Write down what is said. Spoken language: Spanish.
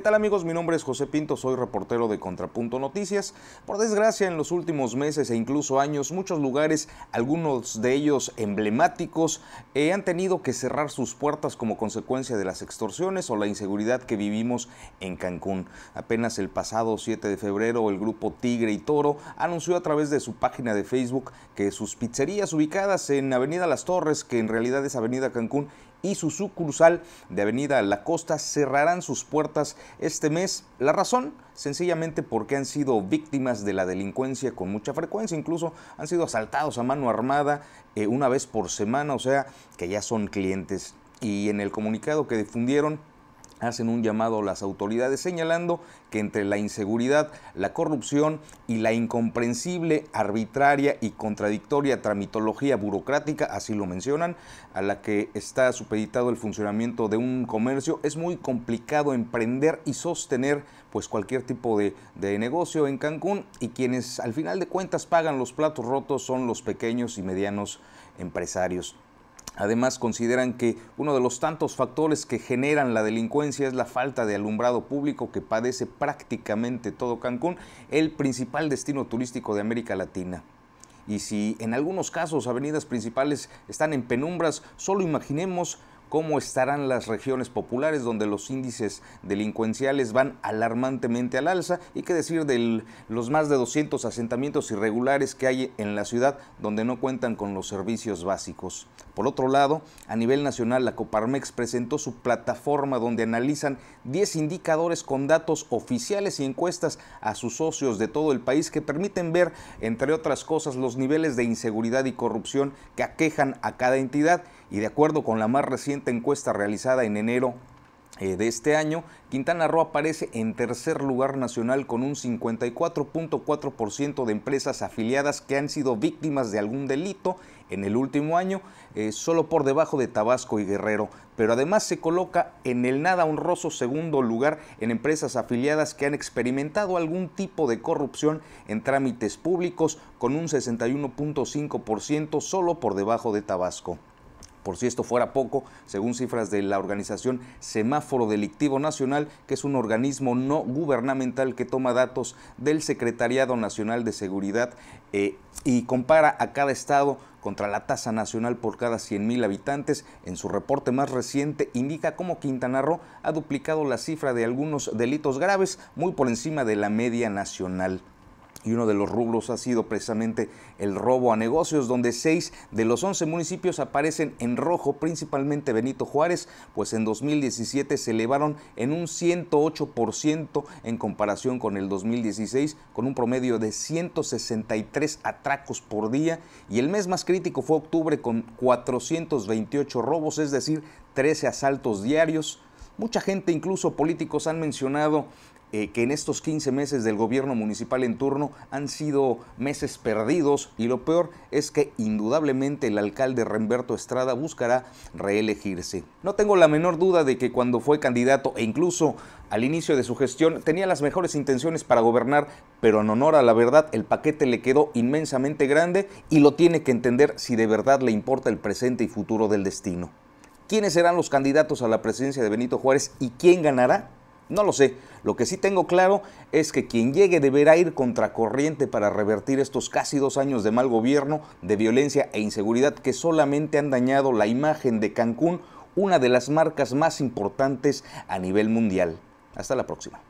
¿Qué tal amigos? Mi nombre es José Pinto, soy reportero de Contrapunto Noticias. Por desgracia, en los últimos meses e incluso años, muchos lugares, algunos de ellos emblemáticos, eh, han tenido que cerrar sus puertas como consecuencia de las extorsiones o la inseguridad que vivimos en Cancún. Apenas el pasado 7 de febrero, el grupo Tigre y Toro anunció a través de su página de Facebook que sus pizzerías ubicadas en Avenida Las Torres, que en realidad es Avenida Cancún, y su sucursal de Avenida La Costa cerrarán sus puertas este mes. La razón, sencillamente porque han sido víctimas de la delincuencia con mucha frecuencia, incluso han sido asaltados a mano armada eh, una vez por semana, o sea que ya son clientes. Y en el comunicado que difundieron, hacen un llamado a las autoridades señalando que entre la inseguridad, la corrupción y la incomprensible, arbitraria y contradictoria tramitología burocrática, así lo mencionan, a la que está supeditado el funcionamiento de un comercio, es muy complicado emprender y sostener pues cualquier tipo de negocio en Cancún y quienes al final de cuentas pagan los platos rotos son los pequeños y medianos empresarios. Además, consideran que uno de los tantos factores que generan la delincuencia es la falta de alumbrado público que padece prácticamente todo Cancún, el principal destino turístico de América Latina. Y si en algunos casos avenidas principales están en penumbras, solo imaginemos cómo estarán las regiones populares donde los índices delincuenciales van alarmantemente al alza y qué decir de los más de 200 asentamientos irregulares que hay en la ciudad donde no cuentan con los servicios básicos. Por otro lado, a nivel nacional la Coparmex presentó su plataforma donde analizan 10 indicadores con datos oficiales y encuestas a sus socios de todo el país que permiten ver, entre otras cosas, los niveles de inseguridad y corrupción que aquejan a cada entidad y de acuerdo con la más reciente encuesta realizada en enero eh, de este año, Quintana Roo aparece en tercer lugar nacional con un 54.4% de empresas afiliadas que han sido víctimas de algún delito en el último año, eh, solo por debajo de Tabasco y Guerrero, pero además se coloca en el nada honroso segundo lugar en empresas afiliadas que han experimentado algún tipo de corrupción en trámites públicos con un 61.5% solo por debajo de Tabasco. Por si esto fuera poco, según cifras de la organización Semáforo Delictivo Nacional, que es un organismo no gubernamental que toma datos del Secretariado Nacional de Seguridad eh, y compara a cada estado contra la tasa nacional por cada 100.000 habitantes, en su reporte más reciente indica cómo Quintana Roo ha duplicado la cifra de algunos delitos graves muy por encima de la media nacional y uno de los rubros ha sido precisamente el robo a negocios, donde seis de los 11 municipios aparecen en rojo, principalmente Benito Juárez, pues en 2017 se elevaron en un 108% en comparación con el 2016, con un promedio de 163 atracos por día, y el mes más crítico fue octubre con 428 robos, es decir, 13 asaltos diarios. Mucha gente, incluso políticos, han mencionado eh, que en estos 15 meses del gobierno municipal en turno han sido meses perdidos y lo peor es que indudablemente el alcalde Remberto Estrada buscará reelegirse. No tengo la menor duda de que cuando fue candidato e incluso al inicio de su gestión tenía las mejores intenciones para gobernar, pero en honor a la verdad el paquete le quedó inmensamente grande y lo tiene que entender si de verdad le importa el presente y futuro del destino. ¿Quiénes serán los candidatos a la presidencia de Benito Juárez y quién ganará? No lo sé. Lo que sí tengo claro es que quien llegue deberá ir contracorriente para revertir estos casi dos años de mal gobierno, de violencia e inseguridad que solamente han dañado la imagen de Cancún, una de las marcas más importantes a nivel mundial. Hasta la próxima.